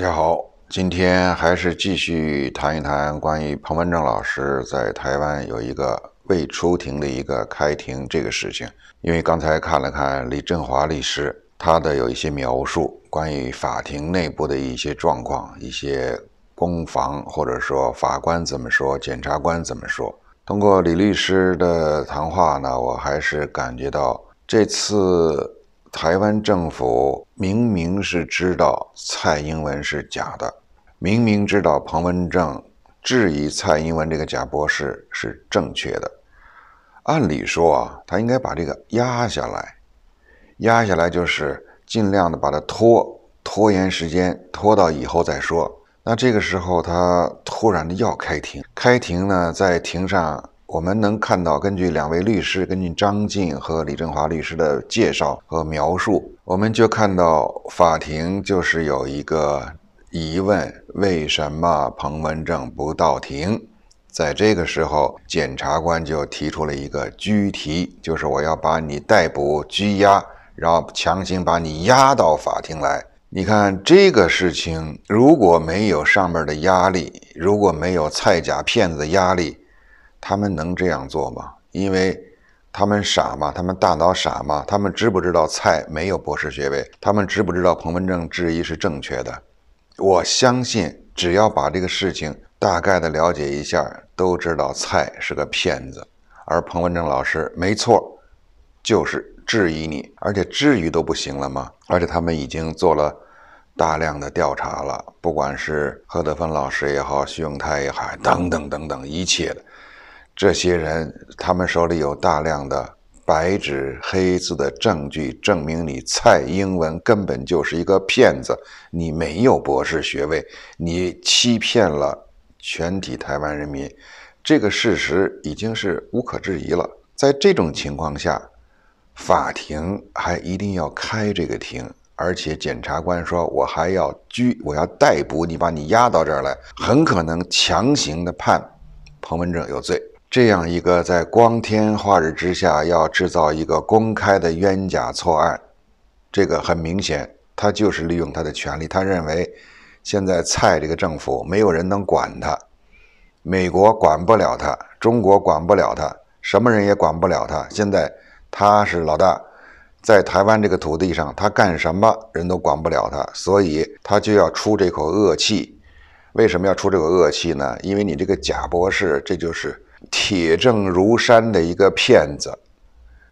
大家好，今天还是继续谈一谈关于彭文正老师在台湾有一个未出庭的一个开庭这个事情。因为刚才看了看李振华律师他的有一些描述，关于法庭内部的一些状况、一些攻防或者说法官怎么说、检察官怎么说。通过李律师的谈话呢，我还是感觉到这次。台湾政府明明是知道蔡英文是假的，明明知道彭文正质疑蔡英文这个假博士是正确的，按理说啊，他应该把这个压下来，压下来就是尽量的把它拖，拖延时间，拖到以后再说。那这个时候他突然的要开庭，开庭呢，在庭上。我们能看到，根据两位律师，根据张静和李振华律师的介绍和描述，我们就看到法庭就是有一个疑问：为什么彭文正不到庭？在这个时候，检察官就提出了一个拘提，就是我要把你逮捕拘押，然后强行把你押到法庭来。你看这个事情，如果没有上面的压力，如果没有蔡甲骗子的压力。他们能这样做吗？因为他们傻吗？他们大脑傻吗？他们知不知道蔡没有博士学位？他们知不知道彭文正质疑是正确的？我相信，只要把这个事情大概的了解一下，都知道蔡是个骗子，而彭文正老师没错，就是质疑你，而且质疑都不行了吗？而且他们已经做了大量的调查了，不管是贺德芬老师也好，徐永泰也好，等等等等一切的。这些人，他们手里有大量的白纸黑字的证据，证明你蔡英文根本就是一个骗子，你没有博士学位，你欺骗了全体台湾人民，这个事实已经是无可置疑了。在这种情况下，法庭还一定要开这个庭，而且检察官说，我还要拘，我要逮捕你，把你押到这儿来，很可能强行的判彭文正有罪。这样一个在光天化日之下要制造一个公开的冤假错案，这个很明显，他就是利用他的权利。他认为现在蔡这个政府没有人能管他，美国管不了他，中国管不了他，什么人也管不了他。现在他是老大，在台湾这个土地上，他干什么人都管不了他，所以他就要出这口恶气。为什么要出这口恶气呢？因为你这个假博士，这就是。铁证如山的一个骗子，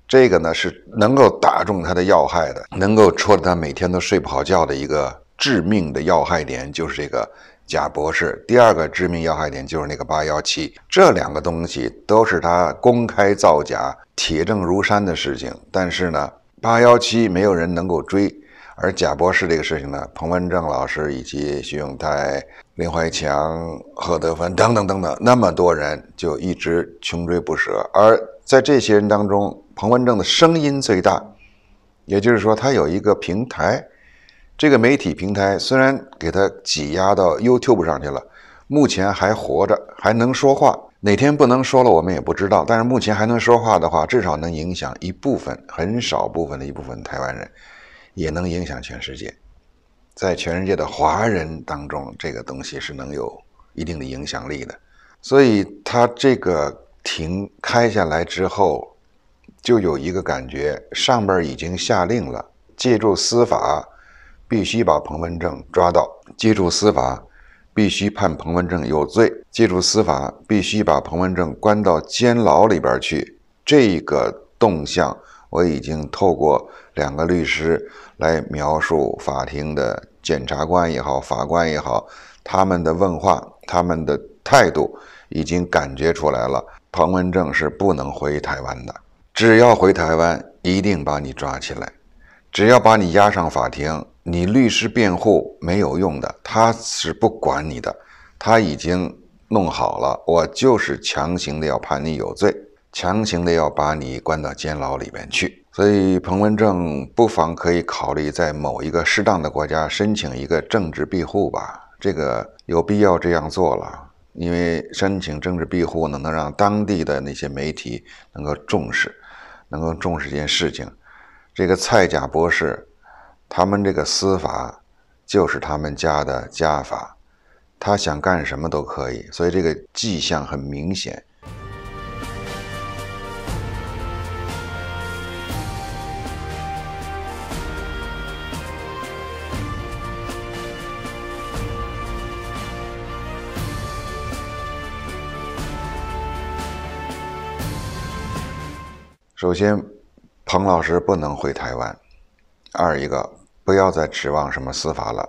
这个呢是能够打中他的要害的，能够戳得他每天都睡不好觉的一个致命的要害点，就是这个贾博士。第二个致命要害点就是那个八幺七，这两个东西都是他公开造假、铁证如山的事情。但是呢，八幺七没有人能够追。而贾博士这个事情呢，彭文正老师以及徐永泰、林怀强、贺德芬等等等等，那么多人就一直穷追不舍。而在这些人当中，彭文正的声音最大，也就是说，他有一个平台。这个媒体平台虽然给他挤压到 YouTube 上去了，目前还活着，还能说话。哪天不能说了，我们也不知道。但是目前还能说话的话，至少能影响一部分、很少部分的一部分台湾人。也能影响全世界，在全世界的华人当中，这个东西是能有一定的影响力的。所以他这个庭开下来之后，就有一个感觉，上边已经下令了：借助司法，必须把彭文正抓到；借助司法，必须判彭文正有罪；借助司法，必须把彭文正关到监牢里边去。这个动向。我已经透过两个律师来描述法庭的检察官也好，法官也好，他们的问话，他们的态度，已经感觉出来了。彭文正是不能回台湾的，只要回台湾，一定把你抓起来，只要把你押上法庭，你律师辩护没有用的，他是不管你的，他已经弄好了，我就是强行的要判你有罪。强行的要把你关到监牢里面去，所以彭文正不妨可以考虑在某一个适当的国家申请一个政治庇护吧。这个有必要这样做了，因为申请政治庇护呢，能让当地的那些媒体能够重视，能够重视一件事情。这个蔡甲博士，他们这个司法就是他们家的家法，他想干什么都可以，所以这个迹象很明显。首先，彭老师不能回台湾；二一个，不要再指望什么司法了。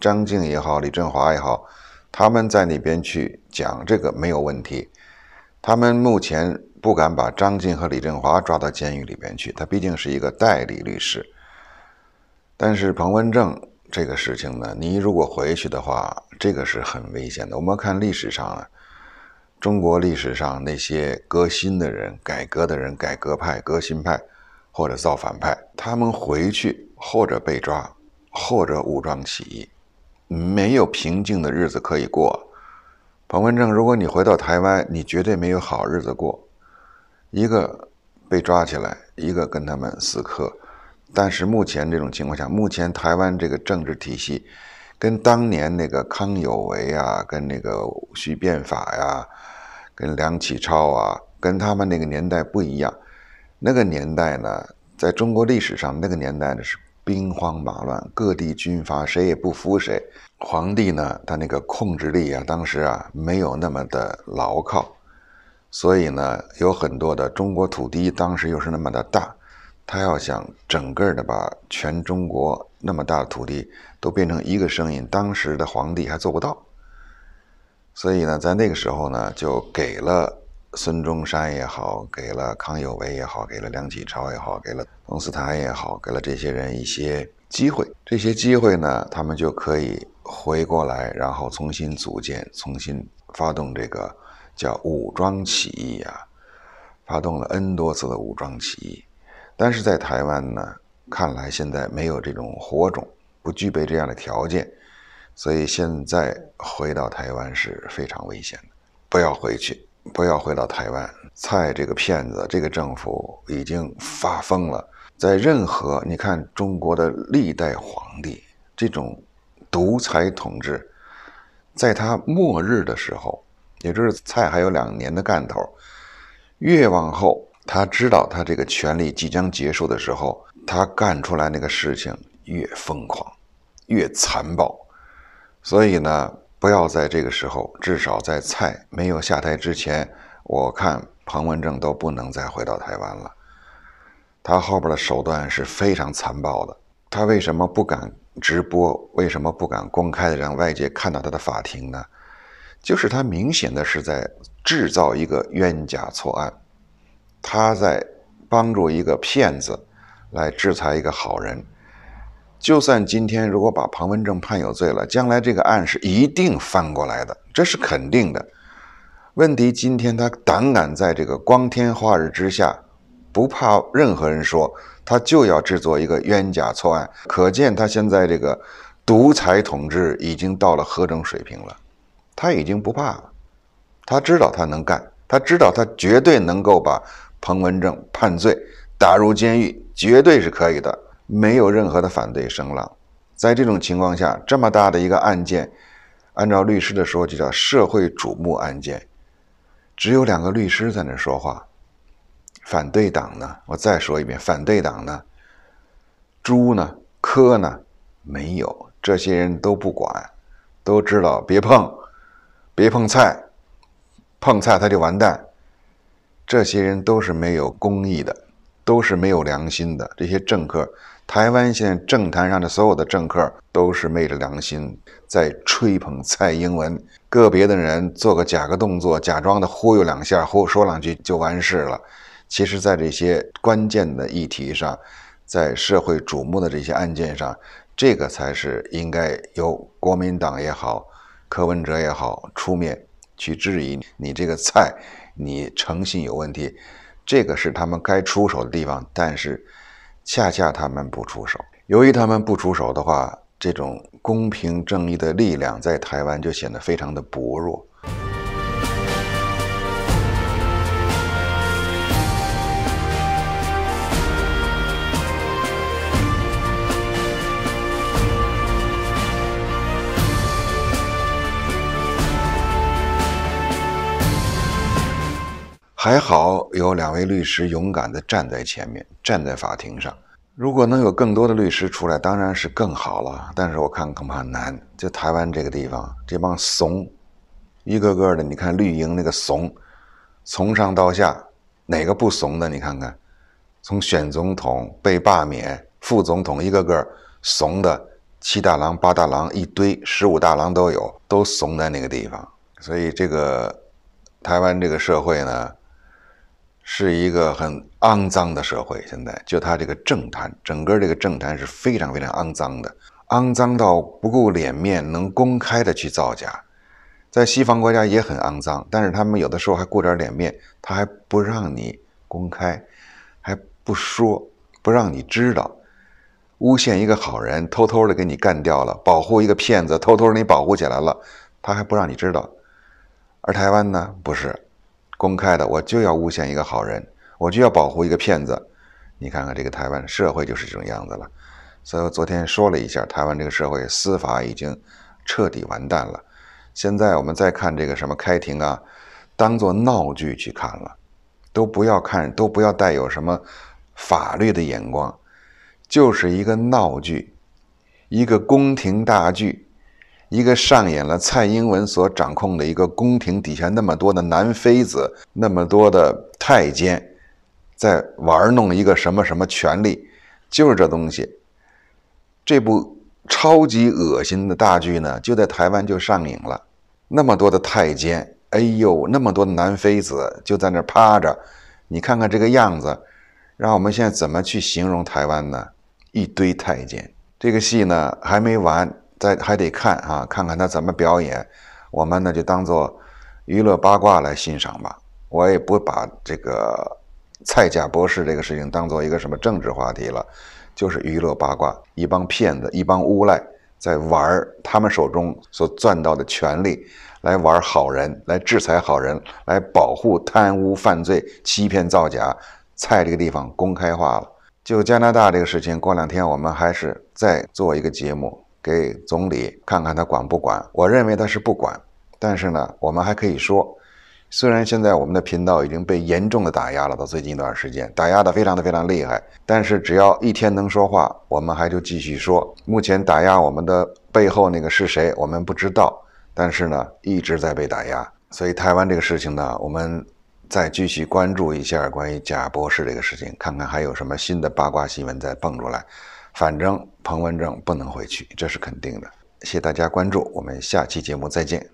张静也好，李振华也好，他们在那边去讲这个没有问题。他们目前不敢把张静和李振华抓到监狱里边去，他毕竟是一个代理律师。但是彭文正这个事情呢，你如果回去的话，这个是很危险的。我们看历史上。中国历史上那些革新的人、改革的人、改革派、革新派，或者造反派，他们回去或者被抓，或者武装起义，没有平静的日子可以过。彭文正，如果你回到台湾，你绝对没有好日子过。一个被抓起来，一个跟他们死磕。但是目前这种情况下，目前台湾这个政治体系。跟当年那个康有为啊，跟那个戊戌变法呀，跟梁启超啊，跟他们那个年代不一样。那个年代呢，在中国历史上，那个年代呢是兵荒马乱，各地军阀谁也不服谁，皇帝呢他那个控制力啊，当时啊没有那么的牢靠，所以呢有很多的中国土地，当时又是那么的大，他要想整个的把全中国。那么大的土地都变成一个声音，当时的皇帝还做不到。所以呢，在那个时候呢，就给了孙中山也好，给了康有为也好，给了梁启超也好，给了彭斯坦也好，给了这些人一些机会。这些机会呢，他们就可以回过来，然后重新组建，重新发动这个叫武装起义啊，发动了 N 多次的武装起义。但是在台湾呢？看来现在没有这种火种，不具备这样的条件，所以现在回到台湾是非常危险的。不要回去，不要回到台湾。蔡这个骗子，这个政府已经发疯了。在任何你看中国的历代皇帝这种独裁统治，在他末日的时候，也就是蔡还有两年的干头，越往后他知道他这个权力即将结束的时候。他干出来那个事情越疯狂，越残暴，所以呢，不要在这个时候，至少在蔡没有下台之前，我看彭文正都不能再回到台湾了。他后边的手段是非常残暴的。他为什么不敢直播？为什么不敢公开的让外界看到他的法庭呢？就是他明显的是在制造一个冤假错案，他在帮助一个骗子。来制裁一个好人，就算今天如果把庞文正判有罪了，将来这个案是一定翻过来的，这是肯定的。问题今天他胆敢在这个光天化日之下，不怕任何人说，他就要制作一个冤假错案，可见他现在这个独裁统治已经到了何种水平了。他已经不怕了，他知道他能干，他知道他绝对能够把彭文正判罪打入监狱。绝对是可以的，没有任何的反对声浪。在这种情况下，这么大的一个案件，按照律师的说法，就叫社会瞩目案件。只有两个律师在那说话，反对党呢？我再说一遍，反对党呢？猪呢？科呢？没有，这些人都不管，都知道别碰，别碰菜，碰菜他就完蛋。这些人都是没有公义的。都是没有良心的这些政客，台湾现在政坛上的所有的政客都是昧着良心在吹捧蔡英文。个别的人做个假个动作，假装的忽悠两下，忽说两句就完事了。其实，在这些关键的议题上，在社会瞩目的这些案件上，这个才是应该由国民党也好，柯文哲也好出面去质疑你这个蔡，你诚信有问题。这个是他们该出手的地方，但是，恰恰他们不出手。由于他们不出手的话，这种公平正义的力量在台湾就显得非常的薄弱。还好有两位律师勇敢的站在前面，站在法庭上。如果能有更多的律师出来，当然是更好了。但是我看恐怕难。就台湾这个地方，这帮怂，一个个的，你看绿营那个怂，从上到下哪个不怂的？你看看，从选总统被罢免，副总统一个个怂的，七大郎八大郎一堆，十五大郎都有，都怂在那个地方。所以这个台湾这个社会呢？是一个很肮脏的社会，现在就他这个政坛，整个这个政坛是非常非常肮脏的，肮脏到不顾脸面能公开的去造假，在西方国家也很肮脏，但是他们有的时候还顾点脸面，他还不让你公开，还不说，不让你知道，诬陷一个好人，偷偷的给你干掉了，保护一个骗子，偷偷的你保护起来了，他还不让你知道，而台湾呢，不是。公开的，我就要诬陷一个好人，我就要保护一个骗子。你看看这个台湾社会就是这种样子了。所以我昨天说了一下，台湾这个社会司法已经彻底完蛋了。现在我们再看这个什么开庭啊，当做闹剧去看了，都不要看，都不要带有什么法律的眼光，就是一个闹剧，一个宫廷大剧。一个上演了蔡英文所掌控的一个宫廷底下那么多的男妃子，那么多的太监，在玩弄一个什么什么权力，就是这东西。这部超级恶心的大剧呢，就在台湾就上映了。那么多的太监，哎呦，那么多的男妃子就在那趴着，你看看这个样子，让我们现在怎么去形容台湾呢？一堆太监。这个戏呢还没完。再还得看啊，看看他怎么表演。我们呢就当做娱乐八卦来欣赏吧。我也不把这个蔡甲博士这个事情当做一个什么政治话题了，就是娱乐八卦。一帮骗子，一帮无赖在玩儿他们手中所赚到的权利，来玩儿好人，来制裁好人，来保护贪污犯罪、欺骗造假。蔡这个地方公开化了。就加拿大这个事情，过两天我们还是再做一个节目。给总理看看他管不管？我认为他是不管。但是呢，我们还可以说，虽然现在我们的频道已经被严重的打压了，到最近一段时间，打压的非常的非常厉害。但是只要一天能说话，我们还就继续说。目前打压我们的背后那个是谁，我们不知道。但是呢，一直在被打压。所以台湾这个事情呢，我们再继续关注一下关于贾博士这个事情，看看还有什么新的八卦新闻再蹦出来。反正彭文正不能回去，这是肯定的。谢谢大家关注，我们下期节目再见。